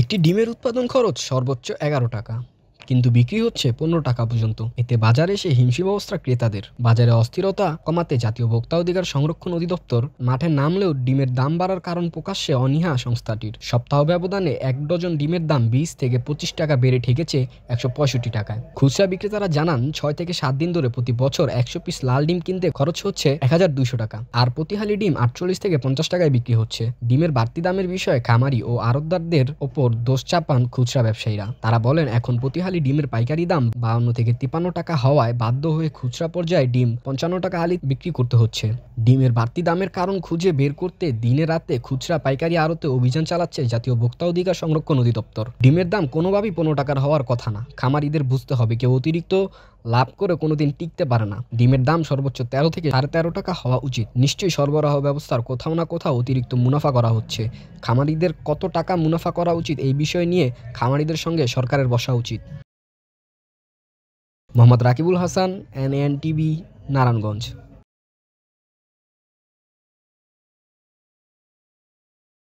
একটি ডিমের উৎপাদন খরচ সর্বোচ্চ এগারো টাকা কিন্তু বিক্রি হচ্ছে পনেরো টাকা পর্যন্ত এতে বাজারে এসে হিমশিম অবস্থা ক্রেতাদের বাজারে অস্থিরতা কমাতে জাতীয় ভোক্তা অধিকার সংরক্ষণ অধিদপ্তর মাঠে নামলেও ডিমের দাম বাড়ার কারণ প্রকাশ্যে অনীহা সংস্থাটির সপ্তাহ ব্যবধানে এক ডজন ডিমের দাম বিশ থেকে পঁচিশ টাকা বেড়ে ঠেকেছে একশো পঁয়ষট্টি টাকায় খুচরা বিক্রেতারা জানান ছয় থেকে সাত দিন ধরে প্রতি বছর একশো পিস লাল ডিম কিনতে খরচ হচ্ছে এক হাজার দুশো টাকা আর প্রতিহালি ডিম আটচল্লিশ থেকে পঞ্চাশ টাকায় বিক্রি হচ্ছে ডিমের বাড়তি দামের বিষয়ে খামারি ও আরতদারদের ওপর দোষ চাপান খুচরা ব্যবসায়ীরা তারা বলেন এখন প্রতিহালি হালি ডিমের পাইকারি দাম বাউন্ন থেকে তিপান্ন টাকা হওয়ায় বাধ্য হয়ে খুচরা পর্যায়ে ডিম পঞ্চান্ন টাকা আলি বিক্রি করতে হচ্ছে ডিমের বাড়তি দামের কারণ খুঁজে বের করতে দিনে রাতে খুচরা পাইকারি আড়তে অভিযান চালাচ্ছে জাতীয় ভোক্তা অধিকার সংরক্ষণ অধিদপ্তর ডিমের দাম কোনোভাবেই পনেরো টাকার হওয়ার কথা না খামারিদের বুঝতে হবে কেউ অতিরিক্ত লাভ করে কোনোদিন টিকতে পারে না ডিমের দাম সর্বোচ্চ তেরো থেকে সাড়ে তেরো টাকা হওয়া উচিত নিশ্চয়ই সরবরাহ ব্যবস্থার কোথাও না কোথাও অতিরিক্ত মুনাফা করা হচ্ছে খামারিদের কত টাকা মুনাফা করা উচিত এই বিষয় নিয়ে খামারিদের সঙ্গে সরকারের বসা উচিত Mohammad Rakibul Hasan N N TV Narayanganj